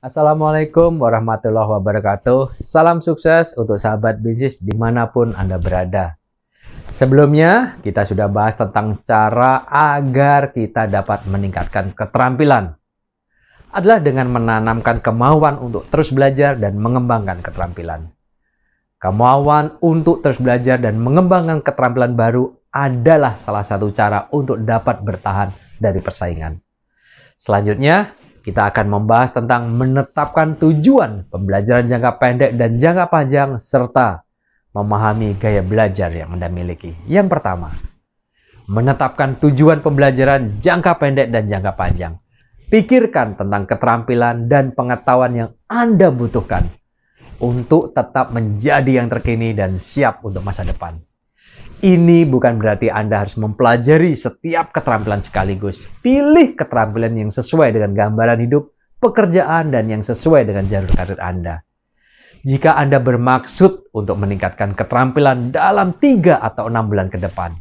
Assalamualaikum warahmatullahi wabarakatuh. Salam sukses untuk sahabat bisnis dimanapun Anda berada. Sebelumnya, kita sudah bahas tentang cara agar kita dapat meningkatkan keterampilan. Adalah dengan menanamkan kemauan untuk terus belajar dan mengembangkan keterampilan. Kemauan untuk terus belajar dan mengembangkan keterampilan baru adalah salah satu cara untuk dapat bertahan dari persaingan. Selanjutnya, kita akan membahas tentang menetapkan tujuan pembelajaran jangka pendek dan jangka panjang serta memahami gaya belajar yang Anda miliki. Yang pertama, menetapkan tujuan pembelajaran jangka pendek dan jangka panjang. Pikirkan tentang keterampilan dan pengetahuan yang Anda butuhkan untuk tetap menjadi yang terkini dan siap untuk masa depan. Ini bukan berarti Anda harus mempelajari setiap keterampilan sekaligus. Pilih keterampilan yang sesuai dengan gambaran hidup, pekerjaan, dan yang sesuai dengan jalur karir Anda. Jika Anda bermaksud untuk meningkatkan keterampilan dalam 3 atau 6 bulan ke depan,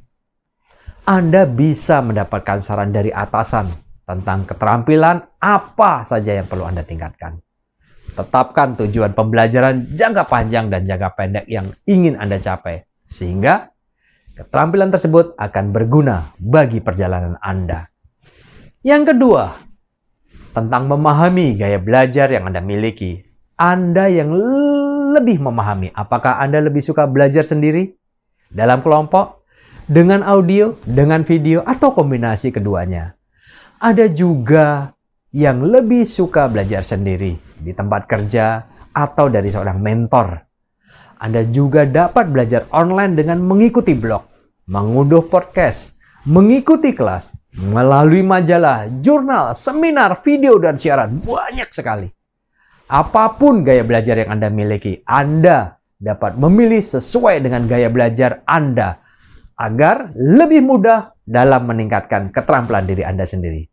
Anda bisa mendapatkan saran dari atasan tentang keterampilan apa saja yang perlu Anda tingkatkan. Tetapkan tujuan pembelajaran jangka panjang dan jangka pendek yang ingin Anda capai, sehingga Keterampilan tersebut akan berguna bagi perjalanan Anda. Yang kedua, tentang memahami gaya belajar yang Anda miliki. Anda yang lebih memahami apakah Anda lebih suka belajar sendiri, dalam kelompok, dengan audio, dengan video, atau kombinasi keduanya. Ada juga yang lebih suka belajar sendiri di tempat kerja atau dari seorang mentor anda juga dapat belajar online dengan mengikuti blog, mengunduh podcast, mengikuti kelas, melalui majalah, jurnal, seminar, video, dan siaran. Banyak sekali. Apapun gaya belajar yang Anda miliki, Anda dapat memilih sesuai dengan gaya belajar Anda agar lebih mudah dalam meningkatkan keterampilan diri Anda sendiri.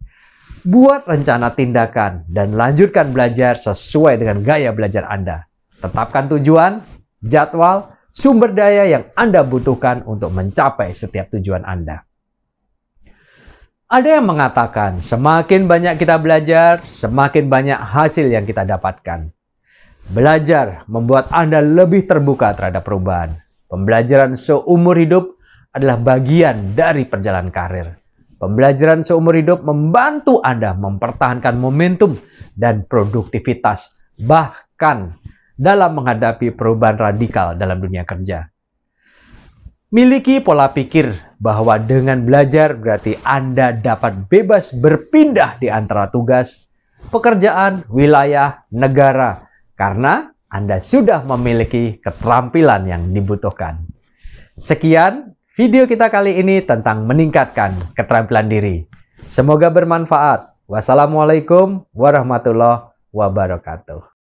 Buat rencana tindakan dan lanjutkan belajar sesuai dengan gaya belajar Anda. Tetapkan tujuan, jadwal, sumber daya yang Anda butuhkan untuk mencapai setiap tujuan Anda. Ada yang mengatakan, semakin banyak kita belajar, semakin banyak hasil yang kita dapatkan. Belajar membuat Anda lebih terbuka terhadap perubahan. Pembelajaran seumur hidup adalah bagian dari perjalanan karir. Pembelajaran seumur hidup membantu Anda mempertahankan momentum dan produktivitas, bahkan dalam menghadapi perubahan radikal dalam dunia kerja. Miliki pola pikir bahwa dengan belajar berarti Anda dapat bebas berpindah di antara tugas, pekerjaan, wilayah, negara, karena Anda sudah memiliki keterampilan yang dibutuhkan. Sekian video kita kali ini tentang meningkatkan keterampilan diri. Semoga bermanfaat. Wassalamualaikum warahmatullahi wabarakatuh.